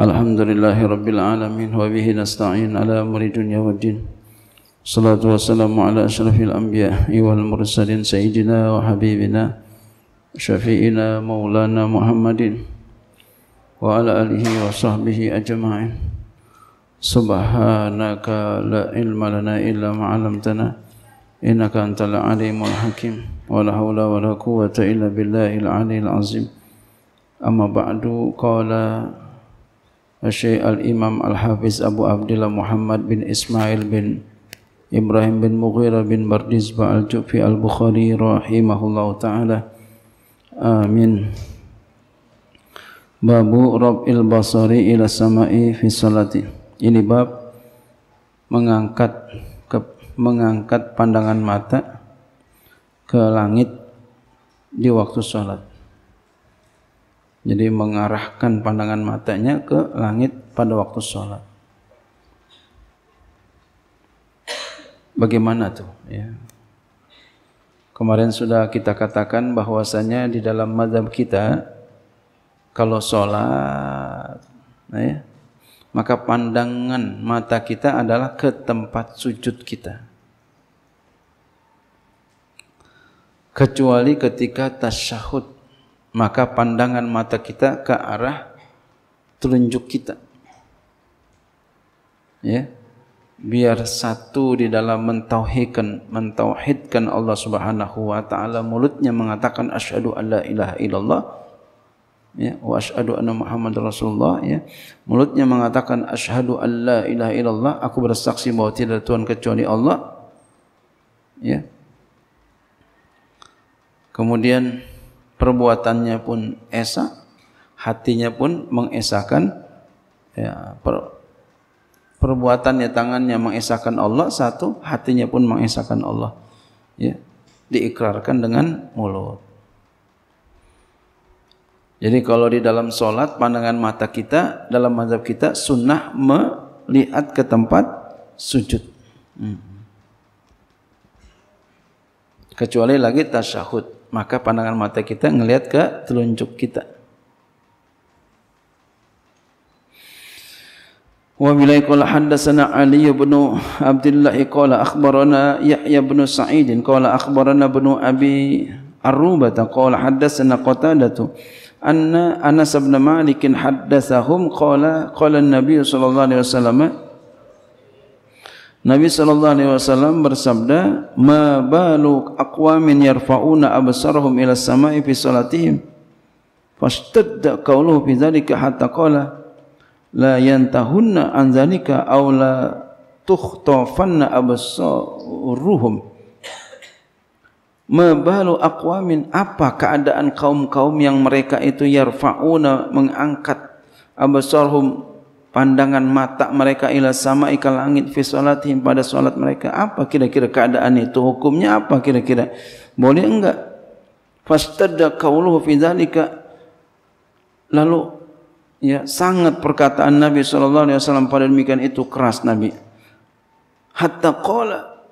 الحمد لله رب العالمين وبه نستعين على أمر الدنيا والدين الصلاة والسلام على أشرف الأنبياء والمرسلين سيدنا وحبيبنا شفيئنا مولانا محمد وعلى آله وصحبه أجمعين سبحانك لا علم لنا إلا ما علمتنا إنك أنت العليم الحكيم ولا حول ولا قوة إلا بالله العلي العظيم أما بعد قال Syekh Al-Imam Al-Hafiz Abu Abdullah Muhammad bin Ismail bin Ibrahim bin Mughirah bin Bardizba Al-Jufi Al-Bukhari rahimahullah ta'ala Amin Babu Rabbil Basari ila Samai fi Salati Ini bab mengangkat ke, mengangkat pandangan mata ke langit di waktu salat jadi mengarahkan pandangan matanya ke langit pada waktu sholat. Bagaimana tuh? Ya. Kemarin sudah kita katakan bahwasanya di dalam madhab kita kalau sholat, ya, maka pandangan mata kita adalah ke tempat sujud kita. Kecuali ketika tasyahud maka pandangan mata kita ke arah telunjuk kita. Ya. Biar satu di dalam mentauhidkan mentauhidkan Allah Subhanahu wa taala mulutnya mengatakan asyhadu alla ilaha illallah ya wa asyhadu anna muhammad rasulullah ya mulutnya mengatakan asyhadu alla ilaha illallah aku bersaksi bahwa tidak ada tuhan kecuali Allah ya kemudian perbuatannya pun esa, hatinya pun mengesahkan ya, per, perbuatannya tangannya mengesahkan Allah satu, hatinya pun mengesahkan Allah. Ya, diikrarkan dengan mulut. Jadi kalau di dalam solat pandangan mata kita dalam mazhab kita sunnah melihat ke tempat sujud. Hmm. Kecuali lagi tasyahud maka pandangan mata kita ngelihat ke telunjuk kita. Wa bilai qala haddatsana Ali ibn Abdullah qala akhbarana Yahya ibn Sa'id qala akhbarana ibn Abi Arubah qala haddatsana Qatadah anna Anas ibn Malik haddatsahum qala qala an-nabiy sallallahu alaihi wasallam Nabi sallallahu alaihi wasallam bersabda, "Ma balu aqwamin yarfa'una absarahum ila samai fi salatihim?" Fastadda qawluhu fi dzalika hatta qala, "La yantahunna an dzalika aw la tukhtafanna absaruhum." Ma balu aqwamin apa keadaan kaum-kaum yang mereka itu yarfa'una mengangkat absarhum pandangan mata mereka ila sama ikal langit fi salatihim pada salat mereka apa kira-kira keadaan itu hukumnya apa kira-kira boleh enggak fastadda qawluhu fi dzalika lalu ya sangat perkataan Nabi sallallahu alaihi wasallam pada demikian itu keras Nabi hatta qala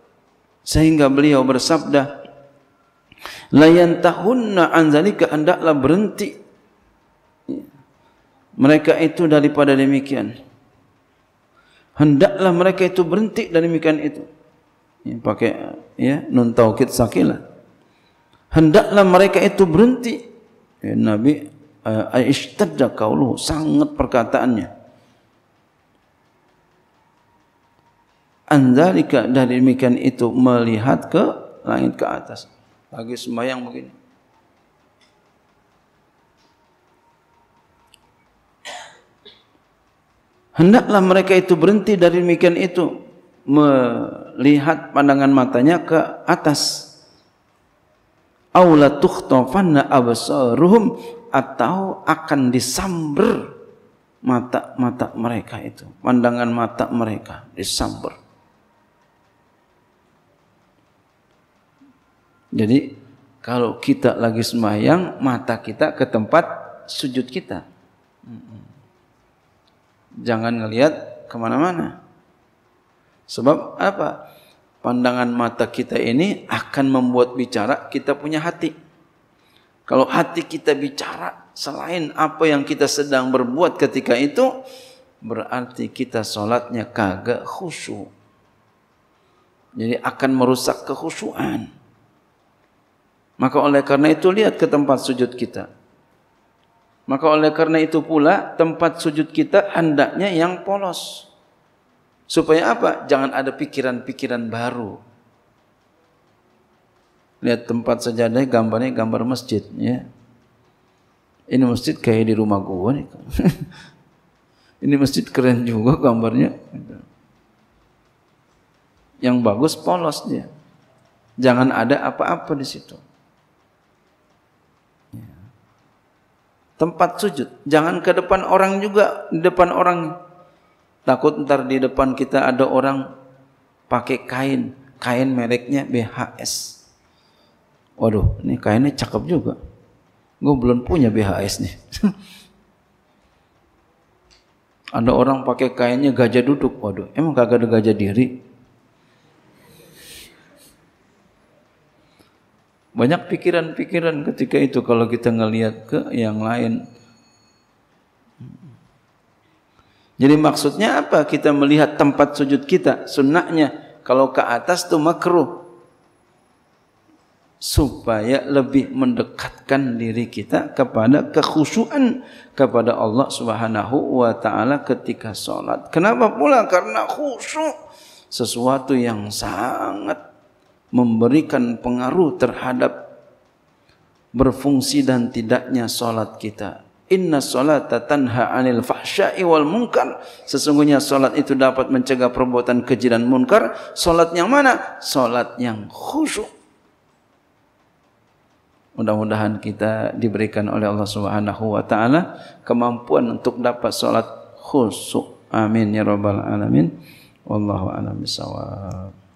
sehingga beliau bersabda la yantahunna an dzalika hendaklah berhenti mereka itu daripada demikian. Hendaklah mereka itu berhenti dari demikian itu. Ya, pakai ya, nun tawqid sakilah. Hendaklah mereka itu berhenti. Ya, Nabi Aisyidda eh, kaulu sangat perkataannya. Andalika dari demikian itu melihat ke langit ke atas. Lagi sembahyang begini. hendaklah mereka itu berhenti dari demikian itu melihat pandangan matanya ke atas aula tukhtafanna absaruhum atau akan disamber mata-mata mereka itu pandangan mata mereka disamber jadi kalau kita lagi sembahyang mata kita ke tempat sujud kita hmm, hmm jangan ngelihat kemana-mana. Sebab apa? Pandangan mata kita ini akan membuat bicara kita punya hati. Kalau hati kita bicara selain apa yang kita sedang berbuat ketika itu, berarti kita solatnya kagak khusyuk. Jadi akan merusak kekhusyuan. Maka oleh karena itu lihat ke tempat sujud kita. Maka oleh karena itu pula tempat sujud kita hendaknya yang polos. Supaya apa? Jangan ada pikiran-pikiran baru. Lihat tempat sajadah gambarnya gambar masjid. Ya. Ini masjid kayak di rumah gua nih. Ini masjid keren juga gambarnya. Yang bagus polos dia. Jangan ada apa-apa di situ. tempat sujud. Jangan ke depan orang juga, di depan orang. Takut ntar di depan kita ada orang pakai kain, kain mereknya BHS. Waduh, ini kainnya cakep juga. Gue belum punya BHS nih. ada orang pakai kainnya gajah duduk. Waduh, emang kagak ada gajah diri? banyak pikiran-pikiran ketika itu kalau kita ngelihat ke yang lain. Jadi maksudnya apa? Kita melihat tempat sujud kita, sunnahnya. Kalau ke atas itu makruh. Supaya lebih mendekatkan diri kita kepada kekhusuan kepada Allah subhanahu wa ta'ala ketika sholat. Kenapa pula? Karena khusyuk sesuatu yang sangat memberikan pengaruh terhadap berfungsi dan tidaknya solat kita. Inna solat tanha anil fahsyai wal munkar. Sesungguhnya solat itu dapat mencegah perbuatan keji dan munkar. Solat yang mana? Solat yang khusyuk. Mudah-mudahan kita diberikan oleh Allah Subhanahu wa taala kemampuan untuk dapat solat khusyuk. Amin ya Robbal alamin. Wallahu a'lam bishawab.